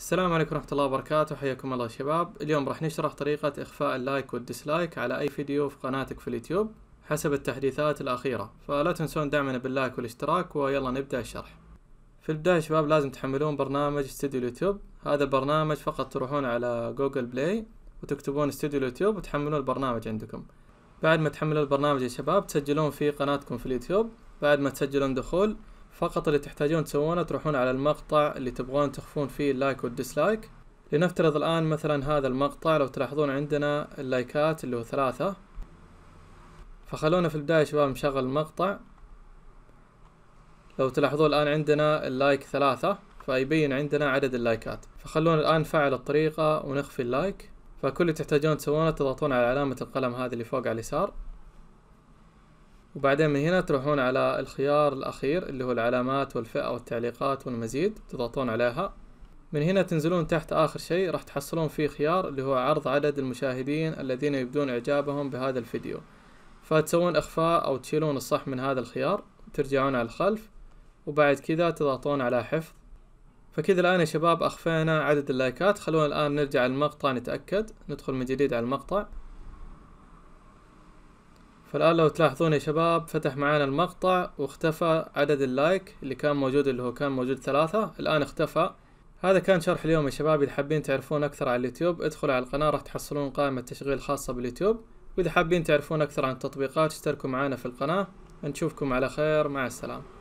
السلام عليكم ورحمة الله وبركاته حياكم الله شباب اليوم راح نشرح طريقة إخفاء اللايك والديسلايك على أي فيديو في قناتك في اليوتيوب حسب التحديثات الأخيرة فلا تنسون دعمنا باللايك والاشتراك ويلا نبدأ الشرح في البداية شباب لازم تحملون برنامج استوديو اليوتيوب هذا البرنامج فقط تروحون على جوجل بلاي وتكتبون استوديو اليوتيوب وتحملون البرنامج عندكم بعد ما تحملون البرنامج يا شباب تسجلون في قناتكم في اليوتيوب بعد ما تسجلون دخول فقط اللي تحتاجون تسوونه تروحون على المقطع اللي تبغون تخفون فيه اللايك والديسلايك لنفترض الآن مثلا هذا المقطع لو تلاحظون عندنا اللايكات اللي هو ثلاثة فخلونا في البداية شباب نشغل المقطع لو تلاحظون الآن عندنا اللايك ثلاثة فيبين عندنا عدد اللايكات فخلونا الآن نفعل الطريقة ونخفي اللايك فكل اللي تحتاجون تسوونه تضغطون على علامة القلم هذه اللي فوق على اليسار وبعدين من هنا تروحون على الخيار الأخير اللي هو العلامات والفئة والتعليقات والمزيد تضغطون عليها من هنا تنزلون تحت آخر شيء راح تحصلون فيه خيار اللي هو عرض عدد المشاهدين الذين يبدون إعجابهم بهذا الفيديو فتسوون إخفاء أو تشيلون الصح من هذا الخيار ترجعون على الخلف وبعد كذا تضغطون على حفظ فكذا الآن يا شباب أخفينا عدد اللايكات خلونا الآن نرجع المقطع نتأكد ندخل من جديد على المقطع فالآن لو تلاحظون يا شباب فتح معانا المقطع واختفى عدد اللايك اللي كان موجود اللي هو كان موجود ثلاثة الآن اختفى هذا كان شرح اليوم يا شباب إذا حابين تعرفون أكثر عن اليوتيوب ادخلوا على القناة راح تحصلون قائمة تشغيل خاصة باليوتيوب وإذا حابين تعرفون أكثر عن التطبيقات اشتركوا معنا في القناة نشوفكم على خير مع السلامة